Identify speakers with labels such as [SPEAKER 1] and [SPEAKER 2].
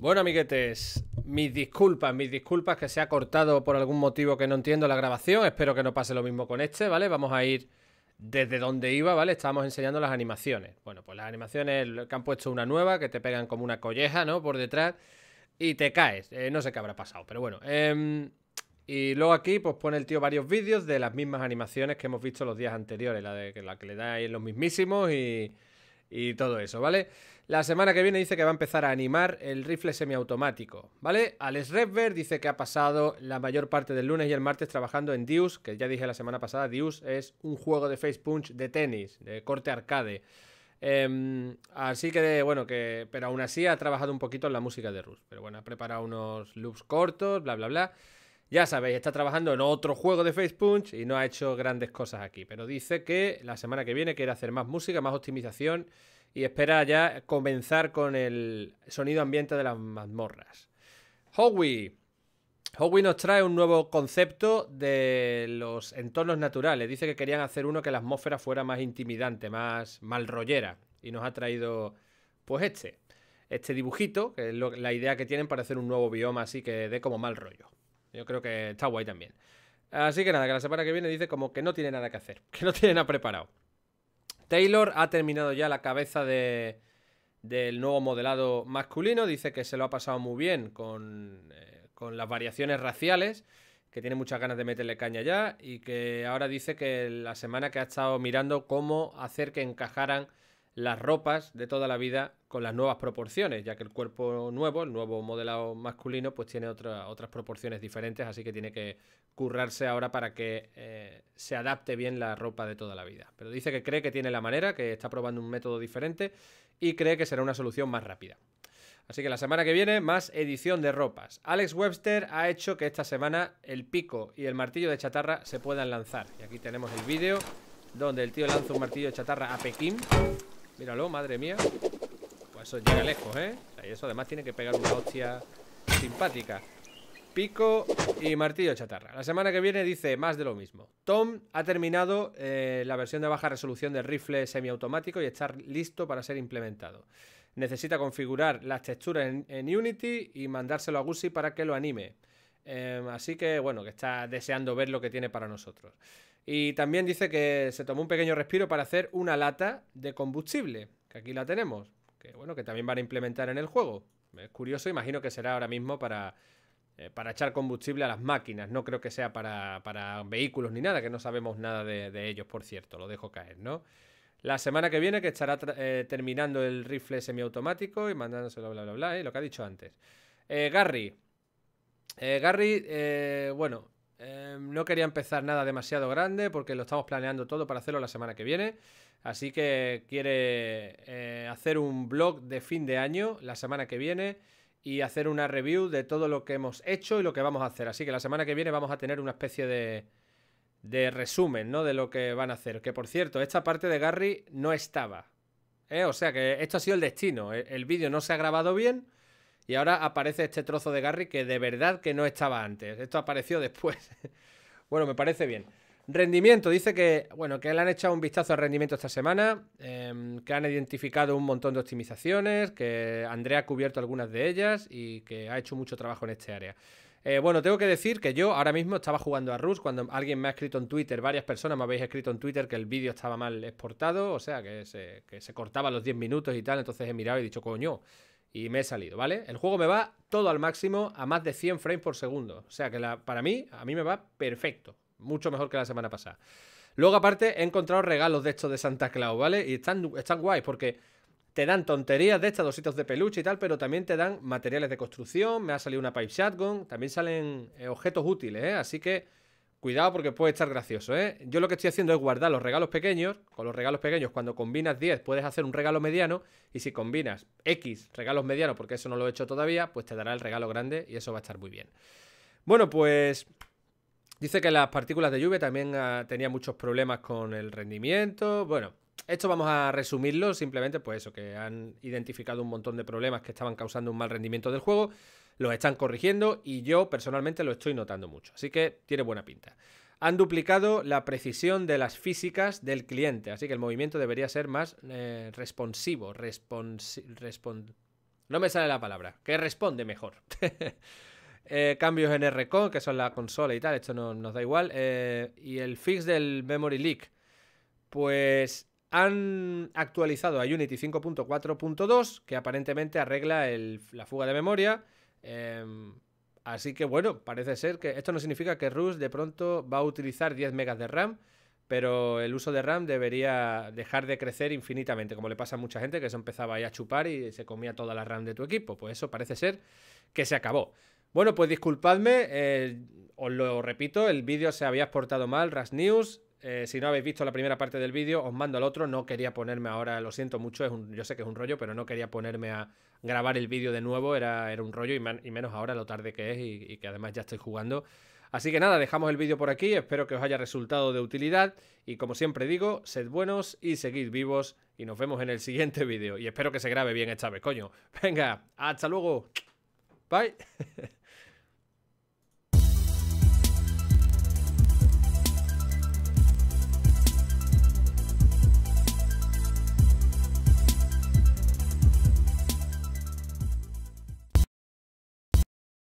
[SPEAKER 1] Bueno, amiguetes, mis disculpas, mis disculpas que se ha cortado por algún motivo que no entiendo la grabación. Espero que no pase lo mismo con este, ¿vale? Vamos a ir desde donde iba, ¿vale? Estábamos enseñando las animaciones. Bueno, pues las animaciones que han puesto una nueva, que te pegan como una colleja, ¿no? Por detrás y te caes. Eh, no sé qué habrá pasado, pero bueno. Em, y luego aquí, pues pone el tío varios vídeos de las mismas animaciones que hemos visto los días anteriores, la, de, la que le da ahí en los mismísimos y y todo eso, ¿vale? La semana que viene dice que va a empezar a animar el rifle semiautomático, ¿vale? Alex Redver dice que ha pasado la mayor parte del lunes y el martes trabajando en Deus, que ya dije la semana pasada, Deus es un juego de face punch de tenis, de corte arcade. Em, así que, bueno, que. Pero aún así ha trabajado un poquito en la música de Rus. Pero bueno, ha preparado unos loops cortos, bla, bla, bla. Ya sabéis, está trabajando en otro juego de Face y no ha hecho grandes cosas aquí. Pero dice que la semana que viene quiere hacer más música, más optimización y espera ya comenzar con el sonido ambiente de las mazmorras. Howie. Howie nos trae un nuevo concepto de los entornos naturales. Dice que querían hacer uno que la atmósfera fuera más intimidante, más mal rollera, Y nos ha traído, pues, este. Este dibujito, que es la idea que tienen para hacer un nuevo bioma así que dé como mal rollo. Yo creo que está guay también. Así que nada, que la semana que viene dice como que no tiene nada que hacer, que no tiene nada preparado. Taylor ha terminado ya la cabeza del nuevo modelado masculino, dice que se lo ha pasado muy bien con, eh, con las variaciones raciales, que tiene muchas ganas de meterle caña ya y que ahora dice que la semana que ha estado mirando cómo hacer que encajaran las ropas de toda la vida con las nuevas proporciones, ya que el cuerpo nuevo, el nuevo modelado masculino, pues tiene otras proporciones diferentes, así que tiene que currarse ahora para que eh, se adapte bien la ropa de toda la vida. Pero dice que cree que tiene la manera, que está probando un método diferente y cree que será una solución más rápida. Así que la semana que viene, más edición de ropas. Alex Webster ha hecho que esta semana el pico y el martillo de chatarra se puedan lanzar. Y aquí tenemos el vídeo donde el tío lanza un martillo de chatarra a Pekín. Míralo, madre mía eso llega lejos, ¿eh? y eso además tiene que pegar una hostia simpática. Pico y martillo chatarra. La semana que viene dice más de lo mismo. Tom ha terminado eh, la versión de baja resolución del rifle semiautomático y está listo para ser implementado. Necesita configurar las texturas en, Unity y mandárselo a Guzzi para que lo anime. Em, así que bueno, que está deseando ver lo que tiene para nosotros. Y también dice que se tomó un pequeño respiro para hacer una lata de combustible, que aquí la tenemos que bueno, que también van a implementar en el juego. Es curioso, imagino que será ahora mismo para, eh, para echar combustible a las máquinas. No creo que sea para, vehículos ni nada, que no sabemos nada de, ellos, por cierto, lo dejo caer, ¿no? La semana que viene, que estará eh, terminando el rifle semiautomático y mandándose bla, bla, bla, bla eh, lo que ha dicho antes. Garry. Garry, bueno, Em, no quería empezar nada demasiado grande porque lo estamos planeando todo para hacerlo la semana que viene. Así que quiere eh, hacer un blog de fin de año la semana que viene y hacer una review de todo lo que hemos hecho y lo que vamos a hacer. Así que la semana que viene vamos a tener una especie de, de resumen, ¿no? De lo que van a hacer. Que por cierto, esta parte de Gary no estaba. ¿eh? O sea que esto ha sido el destino. E, el vídeo no se ha grabado bien y ahora aparece este trozo de Garry que de verdad que no estaba antes. Esto apareció después. bueno, me parece bien. Rendimiento, dice que, bueno, que le han echado un vistazo al rendimiento esta semana, em, que han identificado un montón de optimizaciones, que Andrea ha cubierto algunas de ellas y que ha hecho mucho trabajo en este área. Eh, bueno, tengo que decir que yo ahora mismo estaba jugando a Rus cuando alguien me ha escrito en Twitter, varias personas me habéis escrito en Twitter que el vídeo estaba mal exportado, o sea, que se, que se cortaba los 10 minutos y tal, entonces he mirado y he dicho, coño, y me he salido, ¿vale? El juego me va todo al máximo a más de 100 frames por segundo. O sea que la, para mí, a mí me va perfecto. Mucho mejor que la semana pasada. Luego, aparte, he encontrado regalos de estos de Santa Claus, ¿vale? Y están, están guays porque te dan tonterías de estas, dositos de peluche y tal, pero también te dan materiales de construcción. Me ha salido una pipe shotgun. También salen eh, objetos útiles, ¿eh? Así que Cuidado porque puede estar gracioso, ¿eh? Yo lo que estoy haciendo es guardar los regalos pequeños. Con los regalos pequeños, cuando combinas 10, puedes hacer un regalo mediano. Y si combinas X regalos medianos, porque eso no lo he hecho todavía, pues te dará el regalo grande y eso va a estar muy bien. Bueno, pues dice que las partículas de lluvia también ah, tenían tenía muchos problemas con el rendimiento. Bueno, esto vamos a resumirlo, simplemente pues eso, que han identificado un montón de problemas que estaban causando un mal rendimiento del juego, los están corrigiendo y yo personalmente lo estoy notando mucho, así que tiene buena pinta. Han duplicado la precisión de las físicas del cliente, así que el movimiento debería ser más eh, responsivo, no me sale la palabra, que responde mejor. Eh, cambios en RCON, que son la consola y tal, esto no nos da igual. Eh, y el fix del Memory Leak. Pues han actualizado a Unity 5.4.2, que aparentemente arregla la fuga de memoria. Em, así que bueno, parece ser que esto no significa que Rust de pronto va a utilizar 10 megas de RAM, pero el uso de RAM debería dejar de crecer infinitamente, como le pasa a mucha gente que se empezaba a chupar y se comía toda la RAM de tu equipo. Pues eso parece ser que se acabó. Bueno, pues disculpadme, eh, os lo repito, el vídeo se había exportado mal, Ras News, eh, si no habéis visto la primera parte del vídeo, os mando al otro. No quería ponerme ahora, lo siento mucho, es un, yo sé que es un rollo, pero no quería ponerme a grabar el vídeo de nuevo. Era, era un rollo y, menos ahora lo tarde que es y, y que además ya estoy jugando. Así que nada, dejamos el vídeo por aquí. Espero que os haya resultado de utilidad. Y como siempre digo, sed buenos y seguid vivos. Y nos vemos en el siguiente vídeo. Y espero que se grabe bien esta vez, coño. Venga, hasta luego. Bye.